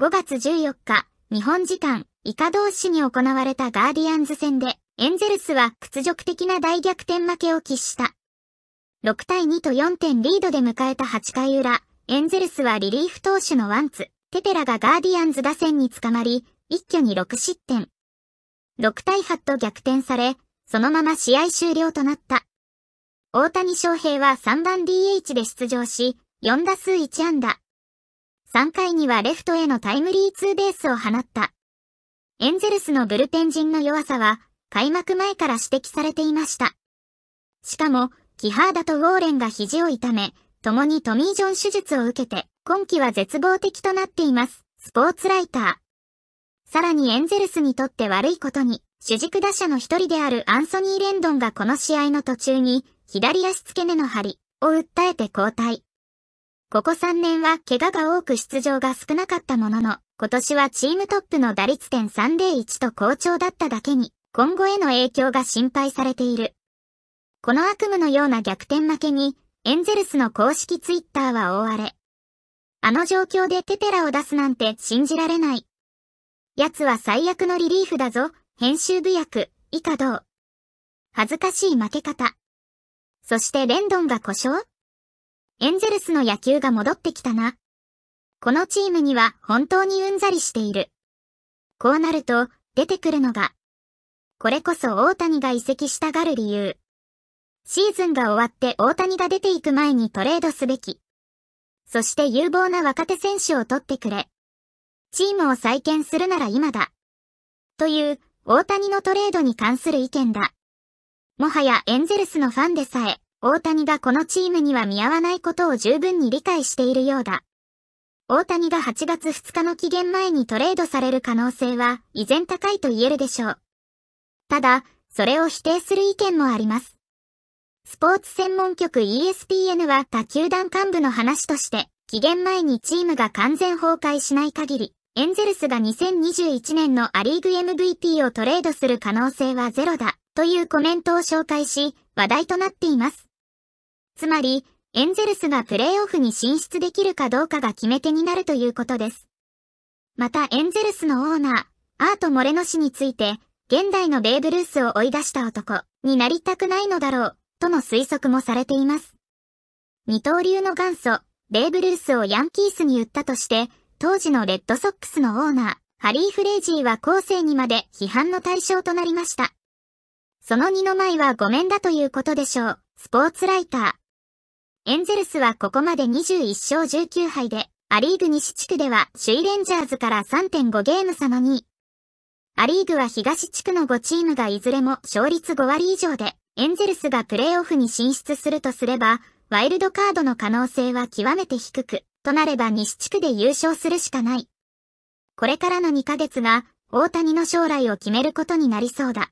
5月14日、日本時間、以下同士に行われたガーディアンズ戦で、エンゼルスは屈辱的な大逆転負けを喫した。6対2と4点リードで迎えた8回裏、エンゼルスはリリーフ投手のワンツ、テペラがガーディアンズ打線に捕まり、一挙に6失点。6対8と逆転され、そのまま試合終了となった。大谷翔平は3番 DH で出場し、4打数1安打、3回にはレフトへのタイムリーツーベースを放った。エンゼルスのブルペン陣の弱さは、開幕前から指摘されていました。しかも、キハーダとウォーレンが肘を痛め、共にトミー・ジョン手術を受けて、今季は絶望的となっています。スポーツライター。さらにエンゼルスにとって悪いことに、主軸打者の一人であるアンソニー・レンドンがこの試合の途中に、左足付け根の張りを訴えて交代。ここ3年は怪我が多く出場が少なかったものの、今年はチームトップの打率点3で1と好調だっただけに、今後への影響が心配されている。この悪夢のような逆転負けに、エンゼルスの公式ツイッターは大荒れ。あの状況でテペラを出すなんて信じられない。奴は最悪のリリーフだぞ、編集部役、以下どう。恥ずかしい負け方。そしてレンドンが故障エンゼルスの野球が戻ってきたな。このチームには本当にうんざりしている。こうなると、出てくるのが。これこそ大谷が移籍したがる理由。シーズンが終わって大谷が出ていく前にトレードすべき。そして有望な若手選手を取ってくれ。チームを再建するなら今だ。という、大谷のトレードに関する意見だ。もはやエンゼルスのファンでさえ、大谷がこのチームには見合わないことを十分に理解しているようだ。大谷が8月2日の期限前にトレードされる可能性は依然高いと言えるでしょう。ただ、それを否定する意見もあります。スポーツ専門局 ESPN は他球団幹部の話として、期限前にチームが完全崩壊しない限り、エンゼルスが2021年のア・リーグ MVP をトレードする可能性はゼロだ、というコメントを紹介し、話題となっています。つまり、エンゼルスがプレーオフに進出できるかどうかが決め手になるということです。またエンゼルスのオーナー、アート・モレノ氏について、現代のベーブ・ルースを追い出した男になりたくないのだろう、との推測もされています。二刀流の元祖、ベーブ・ルースをヤンキースに売ったとして、当時のレッドソックスのオーナー、ハリー・フレイジーは後世にまで批判の対象となりました。その二の舞はごめんだということでしょう。スポーツライター、エンゼルスはここまで21勝19敗で、アリーグ西地区では首位レンジャーズから3.5ゲーム差の2位。アリーグは東地区の5チームがいずれも勝率5割以上で、エンゼルスがプレーオフに進出するとすれば、ワイルドカードの可能性は極めて低く、となれば西地区で優勝するしかない。これからの2ヶ月が、大谷の将来を決めることになりそうだ。